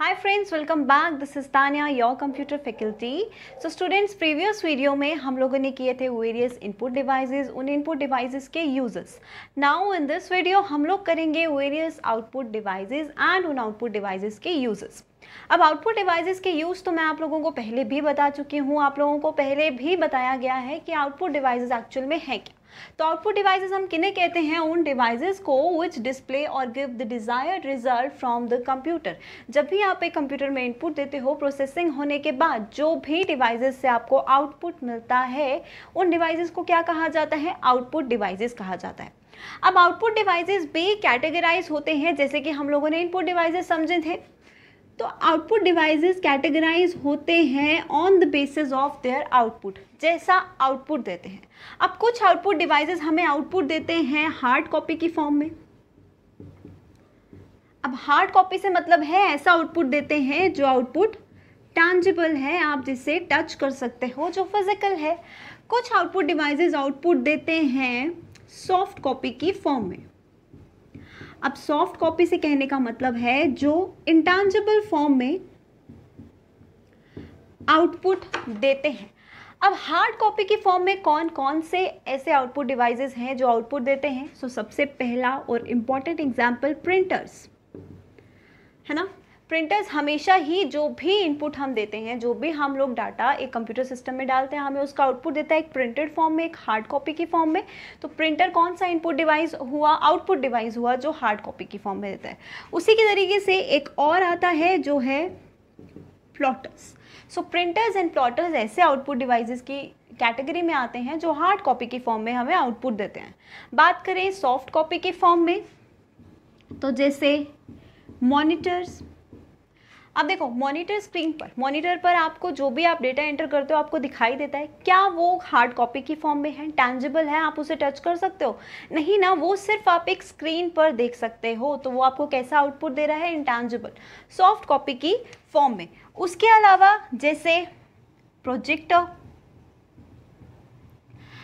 High friends welcome back this is Tania your computer faculty so students previous video में हम लोगों ने किए थे वेरियस इनपुट डिवाइसेस, उन इनपुट डिवाइज के uses now in this video हम लोग करेंगे वेरियस आउटपुट डिवाइसेस एंड उन आउटपुट डिवाइसेस के यूजेस अब आउटपुट डिवाइसेस के यूज़ तो मैं आप लोगों को पहले भी बता चुकी हूँ आप लोगों को पहले भी बताया गया है कि आउटपुट डिवाइसेस एक्चुअल में है क्या तो आउटपुट डिवाइसेस हम किन्हें कहते हैं उन डिवाइसेस को विच डिस्प्ले और give the desired result from the computer जब भी आप एक कंप्यूटर में इनपुट देते हो प्रोसेसिंग होने के बाद जो भी डिवाइसेस से आपको आउटपुट मिलता है उन डिवाइसेस को क्या कहा जाता है आउटपुट डिवाइसेस कहा जाता है अब आउटपुट डिवाइसेस भी कैटेगराइज होते हैं जैसे कि हम लोगों ने इनपुट डिवाइसेस समझे थे तो आउटपुट डिवाइसेस कैटेगराइज होते हैं on the basis of their output जैसा आउटपुट देते हैं अब कुछ आउटपुट डिवाइसेस हमें आउटपुट देते हैं हार्ड कॉपी की फॉर्म में अब हार्ड कॉपी से मतलब है ऐसा आउटपुट देते हैं जो आउटपुट टैंजिबल है आप जिसे टच कर सकते हो जो फिजिकल है कुछ आउटपुट डिवाइसेस आउटपुट देते हैं सॉफ्ट कॉपी की फॉर्म में अब सॉफ्ट कॉपी से कहने का मतलब है जो इंटांजिबल फॉर्म में आउटपुट देते हैं अब हार्ड कॉपी के फॉर्म में कौन कौन से ऐसे आउटपुट डिवाइसेस हैं जो आउटपुट देते हैं सो so, सबसे पहला और इम्पॉर्टेंट एग्जाम्पल प्रिंटर्स है ना प्रिंटर्स हमेशा ही जो भी इनपुट हम देते हैं जो भी हम लोग डाटा एक कंप्यूटर सिस्टम में डालते हैं हमें उसका आउटपुट देता है एक प्रिंटेड फॉर्म में एक हार्ड कॉपी की फॉर्म में तो प्रिंटर कौन सा इनपुट डिवाइस हुआ आउटपुट डिवाइस हुआ जो हार्ड कॉपी की फॉर्म में देता है उसी के तरीके से एक और आता है जो है plotters so printers and plotters ऐसे आउटपुट डिवाइसेस की कैटेगरी में आते हैं जो हार्ड कॉपी की फॉर्म में हमें आउटपुट देते हैं बात करें सॉफ्ट कॉपी के फॉर्म में तो जैसे मॉनिटर्स अब देखो मॉनिटर स्क्रीन पर मॉनिटर पर आपको जो भी आप डेटा एंटर करते हो आपको दिखाई देता है क्या वो हार्ड कॉपी की फॉर्म में है टैंजिबल है आप उसे टच कर सकते हो नहीं ना वो सिर्फ आप एक स्क्रीन पर देख सकते हो तो वो आपको कैसा आउटपुट दे रहा है इनटैंजिबल सॉफ्ट कॉपी की फॉर्म में उसके अलावा जैसे projector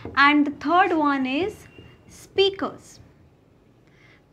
and third one is speakers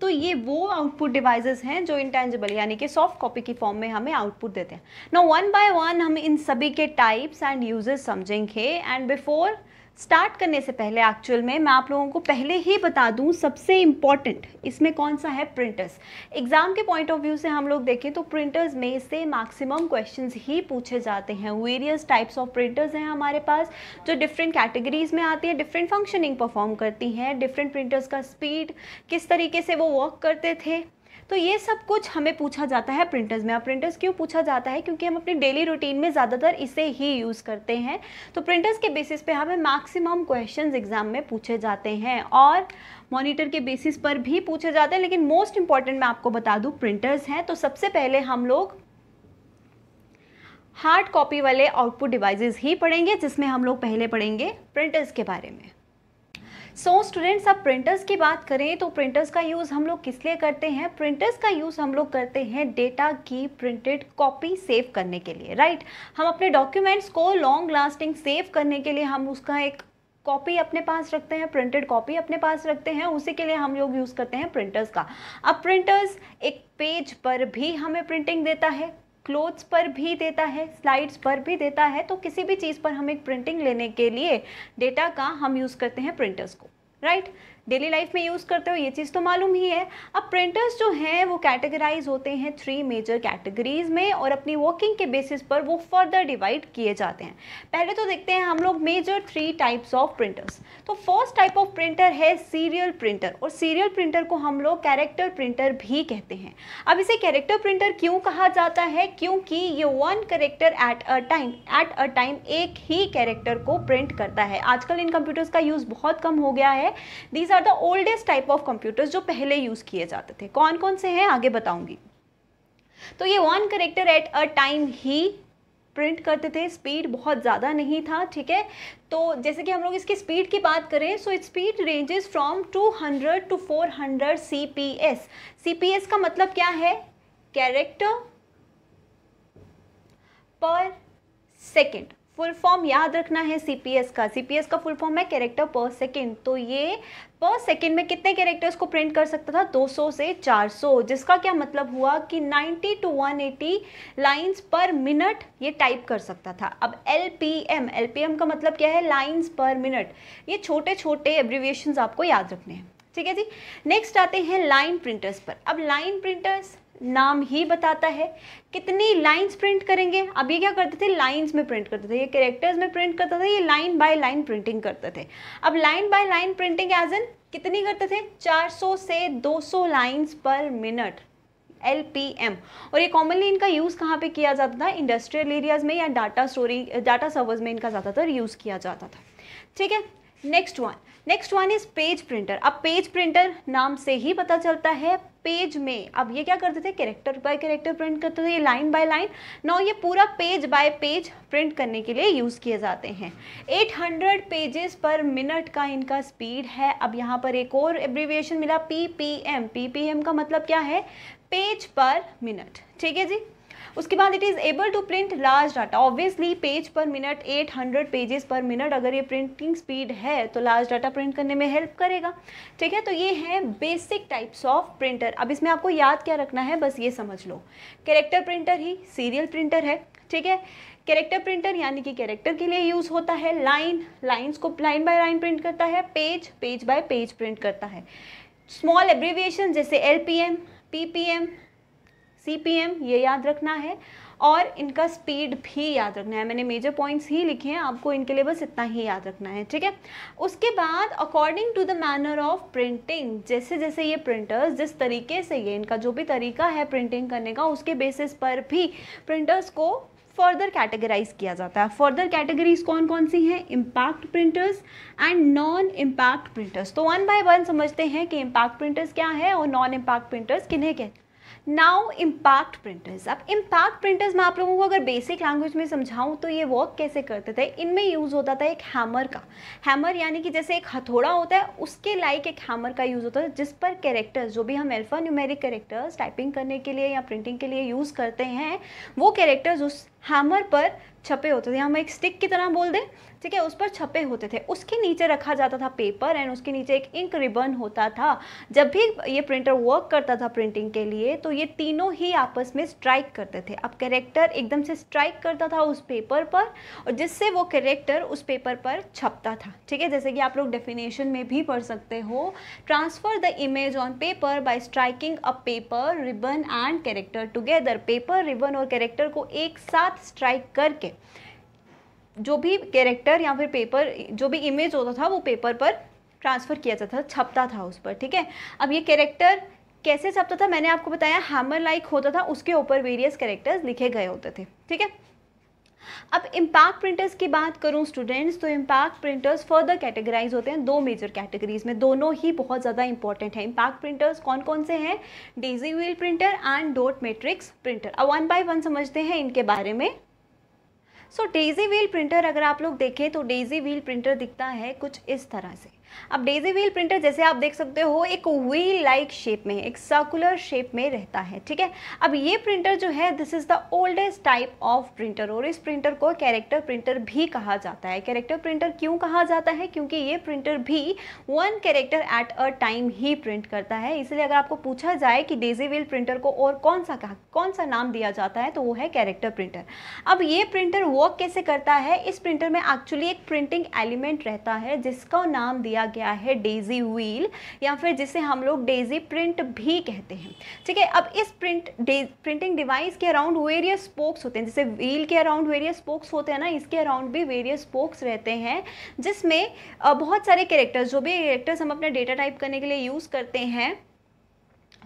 तो ये वो आउटपुट डिवाइसेस हैं जो इंटेंजिबल यानी कि सॉफ्ट कॉपी की फॉर्म में हमें आउटपुट देते हैं नो वन बाय वन हम इन सभी के टाइप्स एंड यूजेस समझेंगे एंड बिफोर स्टार्ट करने से पहले एक्चुअल में मैं आप लोगों को पहले ही बता दूं सबसे इम्पॉर्टेंट इसमें कौन सा है प्रिंटर्स एग्ज़ाम के पॉइंट ऑफ व्यू से हम लोग देखें तो प्रिंटर्स में से मैक्सिमम क्वेश्चंस ही पूछे जाते हैं वेरियस टाइप्स ऑफ प्रिंटर्स हैं हमारे पास जो डिफरेंट कैटेगरीज में आती है डिफरेंट फंक्शनिंग परफॉर्म करती हैं डिफरेंट प्रिंटर्स का स्पीड किस तरीके से वो वर्क करते थे तो ये सब कुछ हमें पूछा जाता है प्रिंटर्स में और प्रिंटर्स क्यों पूछा जाता है क्योंकि हम अपनी डेली रूटीन में ज़्यादातर इसे ही यूज़ करते हैं तो प्रिंटर्स के बेसिस पे हमें मैक्सिमम क्वेश्चन एग्ज़ाम में पूछे जाते हैं और मॉनिटर के बेसिस पर भी पूछे जाते हैं लेकिन मोस्ट इंपॉर्टेंट मैं आपको बता दूँ प्रिंटर्स हैं तो सबसे पहले हम लोग हार्ड कॉपी वाले आउटपुट डिवाइसेस ही पढ़ेंगे जिसमें हम लोग पहले पढ़ेंगे प्रिंटर्स के बारे में सो स्टूडेंट्स अब प्रिंटर्स की बात करें तो प्रिंटर्स का यूज़ हम लोग किस लिए करते हैं प्रिंटर्स का यूज़ हम लोग करते हैं डेटा की प्रिंटेड कॉपी सेव करने के लिए राइट हम अपने डॉक्यूमेंट्स को लॉन्ग लास्टिंग सेव करने के लिए हम उसका एक कॉपी अपने पास रखते हैं प्रिंटेड कॉपी अपने पास रखते हैं उसी के लिए हम लोग यूज़ करते हैं प्रिंटर्स का अब प्रिंटर्स एक पेज पर भी हमें प्रिंटिंग देता है क्लोथ्स पर भी देता है स्लाइड्स पर भी देता है तो किसी भी चीज़ पर हम एक प्रिंटिंग लेने के लिए डेटा का हम यूज़ करते हैं प्रिंटर्स को राइट right? डेली लाइफ में यूज़ करते हो ये चीज़ तो मालूम ही है अब प्रिंटर्स जो हैं वो कैटेगराइज होते हैं थ्री मेजर कैटेगरीज में और अपनी वर्किंग के बेसिस पर वो फर्दर डिवाइड किए जाते हैं पहले तो देखते हैं हम लोग major three types of printers तो फर्स्ट टाइप ऑफ प्रिंटर है सीरियल प्रिंटर और सीरियल प्रिंटर को हम लोग कैरेक्टर प्रिंटर भी कहते हैं अब इसे कैरेक्टर प्रिंटर क्यों कहा जाता है क्योंकि ये one character at a time at a time एक ही कैरेक्टर को प्रिंट करता है आजकल इन कंप्यूटर्स का यूज़ बहुत कम हो गया है these are the oldest type of computers जो पहले यूज़ किए जाते थे कौन कौन से हैं आगे बताऊंगी तो ये one character at a time ही प्रिंट करते थे स्पीड बहुत ज़्यादा नहीं था ठीक है तो जैसे कि हम लोग इसकी स्पीड की बात करें so it speed ranges from 200 to 400 CPS CPS का मतलब क्या है character per second full form याद रखना है सी पी एस का सी पी एस का फुल फॉर्म है कैरेक्टर पर सेकेंड तो ये पर सेकेंड में कितने कैरेक्टर्स को प्रिंट कर सकता था 200 से 400 जिसका क्या मतलब हुआ कि 90 टू 180 लाइन्स पर मिनट ये टाइप कर सकता था अब L L P M P M का मतलब क्या है लाइन्स पर मिनट ये छोटे छोटे एब्रीविएशन आपको याद रखने हैं ठीक है जी नेक्स्ट आते हैं लाइन प्रिंटर्स पर अब लाइन प्रिंटर्स नाम ही बताता है कितनी लाइंस प्रिंट करेंगे अब ये क्या करते थे लाइंस में प्रिंट करते थे ये कैरेक्टर्स में प्रिंट करते थे ये लाइन बाय लाइन प्रिंटिंग करते थे अब line by line printing as an कितनी करते थे 400 से 200 lines per minute L P M और ये कॉमनली इनका यूज़ कहाँ पे किया जाता था इंडस्ट्रियल एरियाज़ में या डाटा स्टोरी डाटा सर्वर्स में इनका ज़्यादातर यूज़ किया जाता था ठीक है next one next one is page printer अब पेज प्रिंटर नाम से ही पता चलता है पेज में अब ये क्या करते थे कैरेक्टर बाय कैरेक्टर प्रिंट करते थे ये लाइन बाय लाइन नौ ये पूरा पेज बाय पेज प्रिंट करने के लिए यूज़ किए जाते हैं 800 पेजेस पर मिनट का इनका स्पीड है अब यहाँ पर एक और एब्रीविएशन मिला P P M P P M का मतलब क्या है पेज पर मिनट ठीक है जी उसके बाद it is able to print large data obviously page per minute 800 pages per minute अगर ये प्रिंटिंग स्पीड है तो लार्ज डाटा प्रिंट करने में हेल्प करेगा ठीक है तो ये है बेसिक टाइप्स ऑफ प्रिंटर अब इसमें आपको याद क्या रखना है बस ये समझ लो कैरेक्टर प्रिंटर ही सीरियल प्रिंटर है ठीक है कैरेक्टर प्रिंटर यानी कि कैरेक्टर के लिए यूज़ होता है लाइन लाइंस को लाइन बाय लाइन प्रिंट करता है page page by page print करता है स्मॉल एब्रीविएशन जैसे L P M P P M CPM ये याद रखना है और इनका स्पीड भी याद रखना है मैंने मेजर पॉइंट्स ही लिखे हैं आपको इनके लिए बस इतना ही याद रखना है ठीक है उसके बाद according to the manner of printing जैसे जैसे ये प्रिंटर्स जिस तरीके से ये इनका जो भी तरीका है प्रिंटिंग करने का उसके बेसिस पर भी प्रिंटर्स को फर्दर कैटेगराइज किया जाता है फर्दर कैटेगरीज कौन कौन सी हैं impact printers and non impact printers तो वन बाय वन समझते हैं कि इम्पैक्ट प्रिंटर्स क्या है और नॉन इम्पैक्ट प्रिंटर्स किन्हें कहते हैं नाउ इम्पैक्ट प्रिंटर्स अब इम्पैक्ट प्रिंटर्स मैं आप लोगों को अगर बेसिक लैंग्वेज में समझाऊँ तो ये वर्क कैसे करते थे इनमें यूज़ होता था एक हैमर का हैमर यानी कि जैसे एक हथौड़ा होता है उसके लाइक एक हैमर का यूज़ होता है जिस पर कैरेक्टर्स जो भी हम एल्फा न्यूमेरिक कैरेक्टर्स टाइपिंग करने के लिए या प्रिंटिंग के लिए यूज़ करते हैं वो कैरेक्टर्स उस हैमर पर छपे होते थे हम एक स्टिक की तरह बोल दें ठीक है उस पर छपे होते थे उसके नीचे रखा जाता था पेपर एंड उसके नीचे एक इंक रिबन होता था जब भी ये प्रिंटर वर्क करता था प्रिंटिंग के लिए तो ये तीनों ही आपस में स्ट्राइक करते थे अब कैरेक्टर एकदम से स्ट्राइक करता था उस पेपर पर और जिससे वो कैरेक्टर उस पेपर पर छपता था ठीक है जैसे कि आप लोग डेफिनेशन में भी पढ़ सकते हो transfer the image on paper by striking a paper ribbon and character together paper ribbon और कैरेक्टर को एक साथ स्ट्राइक करके जो भी कैरेक्टर या फिर पेपर जो भी इमेज होता था वो पेपर पर ट्रांसफ़र किया जाता था छपता था उस पर ठीक है अब ये कैरेक्टर कैसे छपता था मैंने आपको बताया हैमर लाइक होता था उसके ऊपर वेरियस कैरेक्टर्स लिखे गए होते थे ठीक है अब इम्पैक्ट प्रिंटर्स की बात करूं स्टूडेंट्स तो इम्पैक्ट प्रिंटर्स फर्दर कैटेगराइज होते हैं दो मेजर कैटेगरीज में दोनों ही बहुत ज़्यादा इंपॉर्टेंट हैं इम्पैक्ट प्रिंटर्स कौन कौन से हैं daisy wheel printer and dot matrix printer अब वन बाय वन समझते हैं इनके बारे में सो डेजी व्हील प्रिंटर अगर आप लोग देखें तो डेजी व्हील प्रिंटर दिखता है कुछ इस तरह से अब डेजी व्हील प्रिंटर जैसे आप देख सकते हो एक व्हील लाइक शेप में एक सर्कुलर शेप में रहता है ठीक है अब ये प्रिंटर जो है this is the oldest type of printer और इस प्रिंटर को कैरेक्टर प्रिंटर भी कहा जाता है कैरेक्टर प्रिंटर क्यों कहा जाता है क्योंकि ये प्रिंटर भी one character at a time ही प्रिंट करता है इसलिए अगर आपको पूछा जाए कि डेजी व्हील प्रिंटर को और कौन सा कहा कौन सा नाम दिया जाता है तो वो है कैरेक्टर प्रिंटर अब ये प्रिंटर वर्क कैसे करता है इस प्रिंटर में एक्चुअली एक प्रिंटिंग एलिमेंट रहता है जिसका नाम दिया बोला गया है डेजी व्हील या फिर जिसे हम लोग डेजी प्रिंट भी कहते हैं ठीक है अब इस प्रिंट प्रिंटिंग डिवाइस के अराउंड वेरियस स्पोक्स होते हैं जैसे व्हील के अराउंड वेरियस स्पोक्स होते हैं ना इसके अराउंड भी वेरियस स्पोक्स रहते हैं जिसमें बहुत सारे कैरेक्टर्स जो भी कैरेक्टर्स हम अपना डेटा टाइप करने के लिए यूज़ करते हैं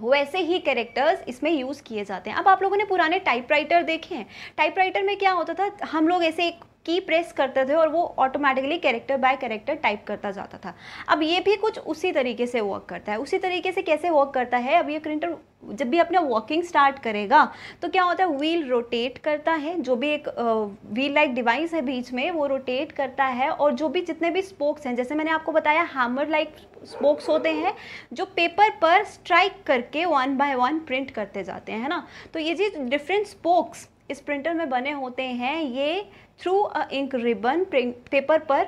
वैसे ही कैरेक्टर्स इसमें यूज़ किए जाते हैं अब आप लोगों ने पुराने टाइपराइटर देखे हैं टाइपराइटर में क्या होता था हम लोग ऐसे एक की प्रेस करते थे और वो automatically character by character type करता जाता था अब ये भी कुछ उसी तरीके से वर्क करता है उसी तरीके से कैसे वर्क करता है अब ये प्रिंटर जब भी अपना वॉकिंग स्टार्ट करेगा तो क्या होता है व्हील रोटेट करता है जो भी एक व्हील लाइक डिवाइस है बीच में वो रोटेट करता है और जो भी जितने भी स्पोक्स हैं जैसे मैंने आपको बताया हैमर लाइक स्पोक्स होते हैं जो पेपर पर स्ट्राइक करके वन बाय वन प्रिंट करते जाते हैं है ना तो ये जी डिफरेंट स्पोक्स इस प्रिंटर में बने होते हैं ये through a ink ribbon paper पर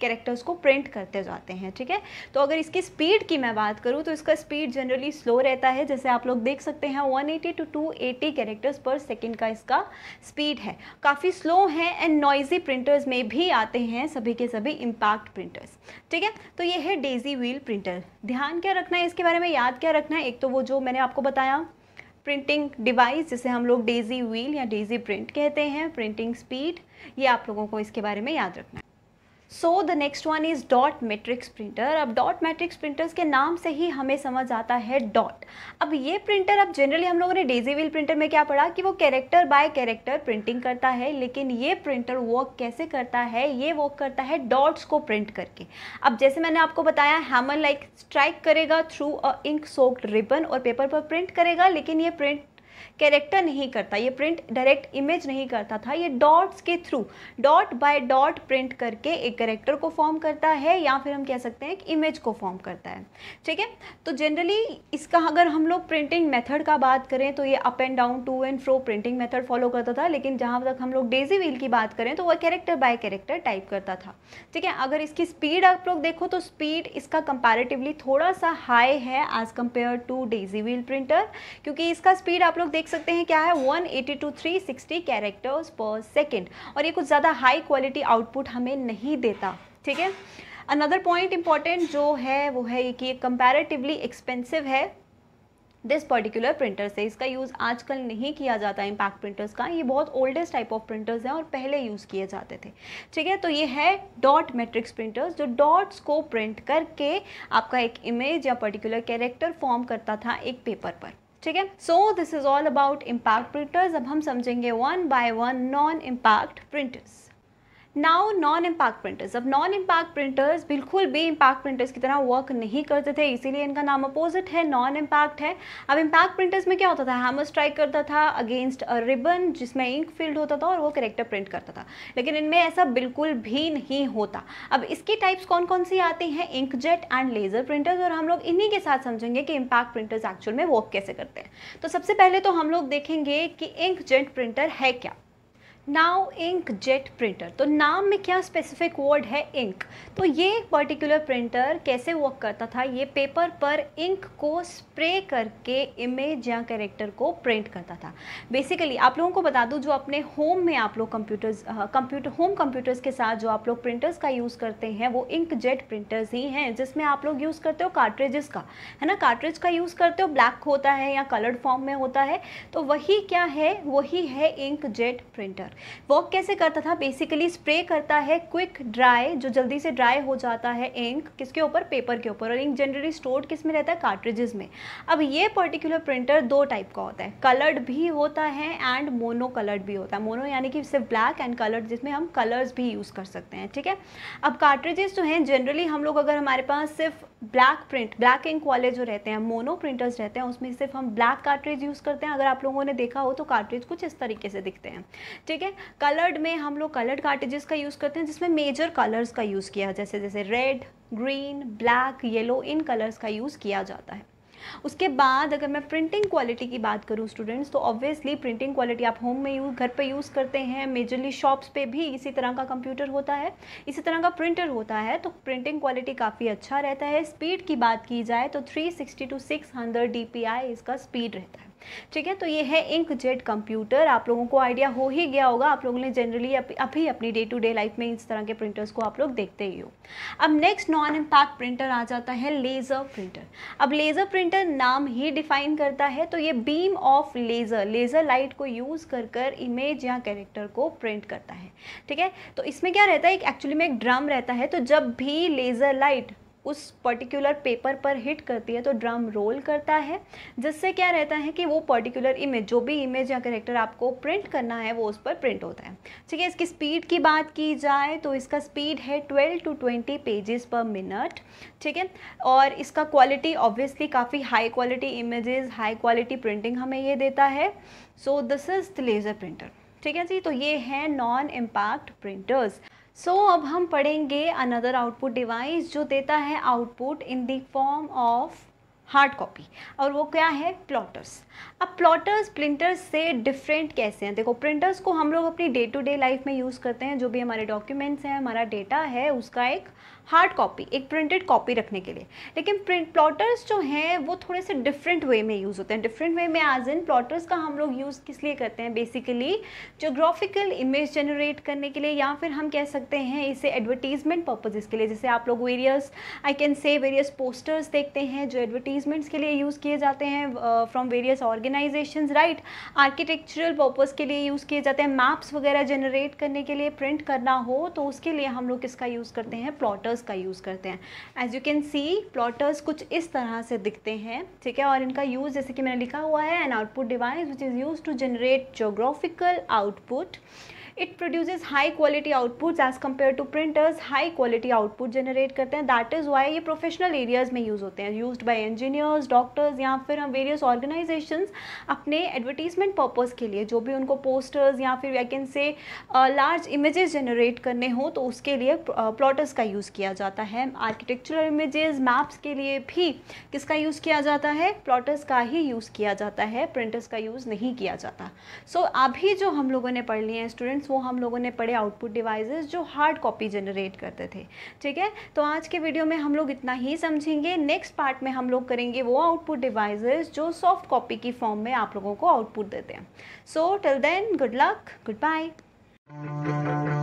कैरेक्टर्स को प्रिंट करते जाते हैं ठीक है तो अगर इसकी स्पीड की मैं बात करूँ तो इसका स्पीड जनरली स्लो रहता है जैसे आप लोग देख सकते हैं 180 to two characters per second का इसका स्पीड है काफ़ी स्लो है एंड नॉइजी प्रिंटर्स में भी आते हैं सभी के सभी इम्पैक्ट प्रिंटर्स ठीक है तो ये है डेजी व्हील प्रिंटर ध्यान क्या रखना है इसके बारे में याद क्या रखना है एक तो वो जो मैंने आपको बताया प्रिंटिंग डिवाइस जिसे हम लोग डेजी व्हील या डेजी प्रिंट कहते हैं प्रिंटिंग स्पीड ये आप लोगों को इसके बारे में याद रखना है so the next one is dot matrix printer अब डॉट मैट्रिक्स प्रिंटर्स के नाम से ही हमें समझ आता है डॉट अब ये प्रिंटर अब जनरली हम लोगों ने डेजी व्हील प्रिंटर में क्या पढ़ा कि वो कैरेक्टर बाय कैरेक्टर प्रिंटिंग करता है लेकिन ये प्रिंटर वर्क कैसे करता है ये वर्क करता है डॉट्स को प्रिंट करके अब जैसे मैंने आपको बताया हैमर लाइक स्ट्राइक करेगा through a ink soaked ribbon और पेपर पर प्रिंट करेगा लेकिन ये प्रिंट कैरेक्टर नहीं करता ये प्रिंट डायरेक्ट इमेज नहीं करता था ये डॉट्स के through dot by dot print करके एक कैरेक्टर को फॉर्म करता है या फिर हम कह सकते हैं एक इमेज को फॉर्म करता है ठीक है तो जनरली इसका अगर हम लोग प्रिंटिंग मेथड का बात करें तो ये up and down to and fro printing method follow करता था लेकिन जहाँ तक हम लोग डेजी व्हील की बात करें तो वह कैरेक्टर बाय कैरेक्टर टाइप करता था ठीक है अगर इसकी स्पीड आप लोग देखो तो स्पीड इसका कंपेरेटिवली थोड़ा सा हाई है as compare to daisy wheel printer क्योंकि इसका स्पीड आप लोग देख सकते हैं क्या है 180 to sixty characters per second और ये कुछ ज़्यादा हाई क्वालिटी आउटपुट हमें नहीं देता ठीक है अनदर पॉइंट इंपॉर्टेंट जो है वो है कि ये कंपेरेटिवली एक्सपेंसिव है दिस पर्टिकुलर प्रिंटर से इसका यूज़ आजकल नहीं किया जाता इम्पैक्ट प्रिंटर्स का ये बहुत ओल्डेस्ट टाइप ऑफ प्रिंटर्स हैं और पहले यूज़ किए जाते थे ठीक है तो ये है डॉट मेट्रिक्स प्रिंटर्स जो डॉट्स को प्रिंट करके आपका एक इमेज या पर्टिकुलर कैरेक्टर फॉर्म करता था एक पेपर पर ठीक है so this is all about impact printers अब हम समझेंगे one by one non impact printers now non impact printers अब नॉन इम्पैक्ट प्रिंटर्स बिल्कुल भी इम्पैक्ट प्रिंटर्स की तरह वर्क नहीं करते थे इसीलिए इनका नाम अपोजिट है नॉन इम्पैक्ट है अब इम्पैक्ट प्रिंटर्स में क्या होता था हैमर स्ट्राइक करता था अगेंस्ट अ रिबन जिसमें इंक फील्ड होता था और वो करेक्टर प्रिंट करता था लेकिन इनमें ऐसा बिल्कुल भी नहीं होता अब इसकी टाइप्स कौन कौन सी आती हैं ink jet and laser printers और हम लोग इन्हीं के साथ समझेंगे कि इम्पैक्ट प्रिंटर्स एक्चुअल में वर्क कैसे करते हैं तो सबसे पहले तो हम लोग देखेंगे कि इंक जेट प्रिंटर है क्या नाउ इंक जेट प्रिंटर तो नाम में क्या स्पेसिफिक वर्ड है इंक तो ये पर्टिकुलर प्रिंटर कैसे वर्क करता था ये पेपर पर इंक को स्प्रे करके इमेज या कैरेक्टर को प्रिंट करता था बेसिकली आप लोगों को बता दूं जो अपने होम में आप लोग कंप्यूटर्स कंप्यूटर होम कंप्यूटर्स के साथ जो आप लोग प्रिंटर्स का यूज़ करते हैं वो इंक जेट प्रिंटर्स ही हैं जिसमें आप लोग यूज़ करते हो कार्ट्रेजेस का है ना कार्ट्रेज का यूज़ करते हो ब्लैक होता है या कलर्ड फॉर्म में होता है तो वही क्या है वही है इंक जेट प्रिंटर वर्क कैसे करता था बेसिकली स्प्रे करता है क्विक ड्राई जो जल्दी से ड्राई हो जाता है इंक किसके ऊपर पेपर के ऊपर और इंक जनरली स्टोर्ड किस में रहता है कार्ट्रिजेस में अब ये पर्टिकुलर प्रिंटर दो टाइप का होता है कलर्ड भी होता है एंड मोनो कलर्ड भी होता है मोनो यानी कि सिर्फ ब्लैक एंड कलर्ड जिसमें हम कलर्स भी यूज़ कर सकते हैं ठीक है अब कार्ट्रिजेस जो हैं जनरली हम लोग अगर हमारे पास सिर्फ ब्लैक प्रिंट ब्लैक इंक वाले जो रहते हैं मोनो प्रिंटर्स रहते हैं उसमें सिर्फ हम ब्लैक कार्ट्रेज यूज़ करते हैं अगर आप लोगों ने देखा हो तो कार्ट्रेज कुछ इस तरीके से दिखते हैं ठीक है ठीक है कलर्ड में हम लोग कलर्ड कार्टेजेस का यूज़ करते हैं जिसमें मेजर कलर्स का यूज़ किया जैसे जैसे रेड ग्रीन ब्लैक येलो इन कलर्स का यूज़ किया जाता है उसके बाद अगर मैं प्रिंटिंग क्वालिटी की बात करूं स्टूडेंट्स तो ऑब्वियसली प्रिंटिंग क्वालिटी आप होम में यूज़ घर पे यूज़ करते हैं मेजरली शॉप्स पे भी इसी तरह का कंप्यूटर होता है इसी तरह का प्रिंटर होता है तो प्रिंटिंग क्वालिटी काफ़ी अच्छा रहता है स्पीड की बात की जाए तो 360 टू सिक्स हंड्रेड इसका स्पीड रहता है ठीक है तो ये है इंक जेट कंप्यूटर आप लोगों को आइडिया हो ही गया होगा आप लोगों ने जनरली अभी अपनी डे टू डे लाइफ में इस तरह के प्रिंटर्स को आप लोग देखते ही हो अब नेक्स्ट नॉन इम्पैक्ट प्रिंटर आ जाता है लेज़र प्रिंटर अब लेज़र प्रिंटर नाम ही डिफाइन करता है तो ये beam of laser laser light को यूज़ कर कर इमेज या कैरेक्टर को प्रिंट करता है ठीक है तो इसमें क्या रहता है एक्चुअली में एक ड्रम रहता है तो जब भी लेज़र लाइट उस पर्टिकुलर पेपर पर हिट करती है तो ड्रम रोल करता है जिससे क्या रहता है कि वो पर्टिकुलर इमेज जो भी इमेज या करेक्टर आपको प्रिंट करना है वो उस पर प्रिंट होता है ठीक है इसकी स्पीड की बात की जाए तो इसका स्पीड है 12 टू 20 पेजेस पर मिनट ठीक है और इसका क्वालिटी ऑब्वियसली काफ़ी high quality images high quality printing हमें ये देता है so this is the laser printer ठीक है जी तो ये हैं non impact printers so so, अब हम पढ़ेंगे अनदर आउटपुट डिवाइस जो देता है output in the form of hard copy और वो क्या है प्लॉटर्स अब प्लॉटर्स प्रिंटर्स से डिफरेंट कैसे हैं देखो प्रिंटर्स को हम लोग अपनी डे टू डे लाइफ में यूज़ करते हैं जो भी हमारे डॉक्यूमेंट्स हैं हमारा डेटा है उसका एक हार्ड कॉपी एक प्रिंटेड कॉपी रखने के लिए लेकिन प्रिंट प्लॉटर्स जो हैं वो थोड़े से डिफरेंट वे में यूज़ होते हैं डिफरेंट वे में एज इन प्लॉटर्स का हम लोग यूज़ किस लिए करते हैं बेसिकली जोग्राफिकल इमेज जनरेट करने के लिए या फिर हम कह सकते हैं इसे एडवर्टीजमेंट पर्पजेज़ के लिए जैसे आप लोग various I can say various posters देखते हैं जो एडवर्टीजमेंट्स के लिए यूज़ किए जाते हैं from various organization right architectural purpose के लिए यूज़ किए जाते हैं मैप्स वगैरह जनरेट करने के लिए प्रिंट करना हो तो उसके लिए हम लोग इसका यूज़ करते हैं प्लॉटर्स प्लॉटर्स का यूज़ करते हैं as you can see plotters कुछ इस तरह से दिखते हैं ठीक है और इनका यूज़ जैसे कि मैंने लिखा हुआ है an output device which is use to generate geographical output it produce high quality outputs as compare to printers high quality output generate करते हैं दैट इज़ वाई ये प्रोफेशनल एरियाज़ में यूज़ होते हैं यूज बाई इंजीनियर्स डॉक्टर्स या फिर हम various organization अपने एडवर्टीजमेंट पर्पज़ के लिए जो भी उनको पोस्टर्स या फिर I can say large images generate करने हों तो उसके लिए प्लॉटर्स का यूज़ किया जाता है आर्किटेक्चुरल इमेजेस मैप्स के लिए भी किसका यूज़ किया जाता है प्लॉटर्स का ही यूज़ किया जाता है प्रिंटर्स का यूज़ नहीं किया जाता सो so, अभी जो हम लोगों ने पढ़ लिए हैं स्टूडेंट मॉड्यूल्स वो हम लोगों ने पढ़े आउटपुट डिवाइसेस जो हार्ड कॉपी जनरेट करते थे ठीक है तो आज के वीडियो में हम लोग इतना ही समझेंगे नेक्स्ट पार्ट में हम लोग करेंगे वो आउटपुट डिवाइसेस जो सॉफ्ट कॉपी की फॉर्म में आप लोगों को आउटपुट देते हैं so till then good luck good bye